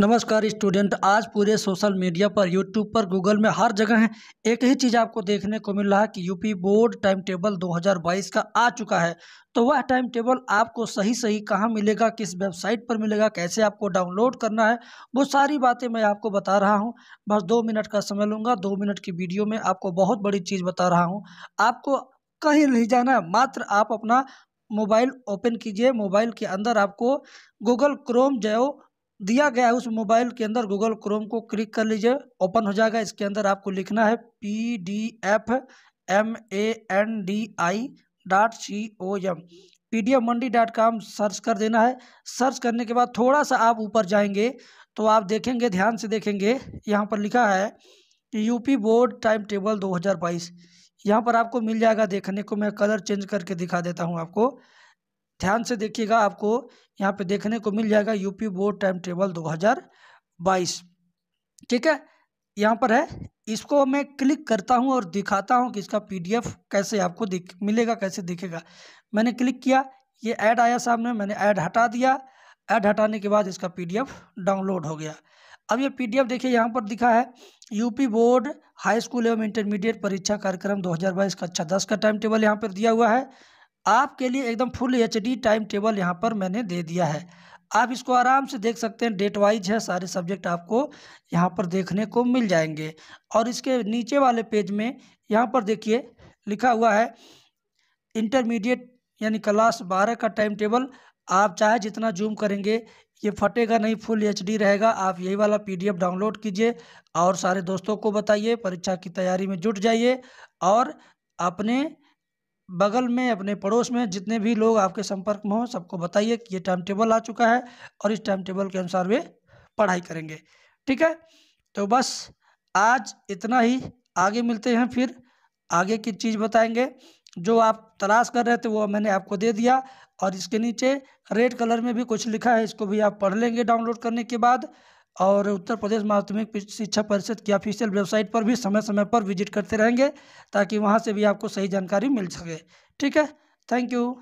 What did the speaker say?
नमस्कार स्टूडेंट आज पूरे सोशल मीडिया पर यूट्यूब पर गूगल में हर जगह है एक ही चीज़ आपको देखने को मिल रहा है कि यूपी बोर्ड टाइम टेबल 2022 का आ चुका है तो वह टाइम टेबल आपको सही सही कहाँ मिलेगा किस वेबसाइट पर मिलेगा कैसे आपको डाउनलोड करना है वो सारी बातें मैं आपको बता रहा हूँ बस दो मिनट का समय लूँगा दो मिनट की वीडियो में आपको बहुत बड़ी चीज़ बता रहा हूँ आपको कहीं नहीं जाना मात्र आप अपना मोबाइल ओपन कीजिए मोबाइल के अंदर आपको गूगल क्रोम जयो दिया गया है उस मोबाइल के अंदर गूगल क्रोम को क्लिक कर लीजिए ओपन हो जाएगा इसके अंदर आपको लिखना है P D F M A N D I dot C O M P D F mandi dot com search कर देना है सर्च करने के बाद थोड़ा सा आप ऊपर जाएंगे तो आप देखेंगे ध्यान से देखेंगे यहाँ पर लिखा है यूपी बोर्ड टाइम टेबल दो हज़ार बाईस यहाँ पर आपको मिल जाएगा देखने को मैं कलर चेंज करके दिखा देता हूँ आपको ध्यान से देखिएगा आपको यहाँ पे देखने को मिल जाएगा यूपी बोर्ड टाइम टेबल 2022 ठीक है यहाँ पर है इसको मैं क्लिक करता हूँ और दिखाता हूँ कि इसका पीडीएफ कैसे आपको दिख मिलेगा कैसे दिखेगा मैंने क्लिक किया ये ऐड आया सामने मैंने ऐड हटा दिया ऐड हटाने के बाद इसका पीडीएफ डाउनलोड हो गया अब ये पीडीएफ देखिए यहाँ पर दिखा है यूपी बोर्ड हाई स्कूल एवं इंटरमीडिएट परीक्षा कार्यक्रम 2022 कक्षा दस का टाइम टेबल यहाँ पर दिया हुआ है आपके लिए एकदम full H D time table यहाँ पर मैंने दे दिया है आप इसको आराम से देख सकते हैं डेट वाइज है सारे सब्जेक्ट आपको यहाँ पर देखने को मिल जाएंगे और इसके नीचे वाले पेज में यहाँ पर देखिए लिखा हुआ है इंटरमीडिएट यानी क्लास बारह का टाइम टेबल आप चाहे जितना जूम करेंगे ये फटेगा नहीं फुल एच रहेगा आप यही वाला पी डाउनलोड कीजिए और सारे दोस्तों को बताइए परीक्षा की तैयारी में जुट जाइए और अपने बगल में अपने पड़ोस में जितने भी लोग आपके संपर्क में हों सबको बताइए कि ये टाइम टेबल आ चुका है और इस टाइम टेबल के अनुसार वे पढ़ाई करेंगे ठीक है तो बस आज इतना ही आगे मिलते हैं फिर आगे की चीज़ बताएंगे जो आप तलाश कर रहे थे वो मैंने आपको दे दिया और इसके नीचे रेड कलर में भी कुछ लिखा है इसको भी आप पढ़ लेंगे डाउनलोड करने के बाद और उत्तर प्रदेश माध्यमिक शिक्षा परिषद की ऑफिशियल वेबसाइट पर भी समय समय पर विजिट करते रहेंगे ताकि वहाँ से भी आपको सही जानकारी मिल सके ठीक है थैंक यू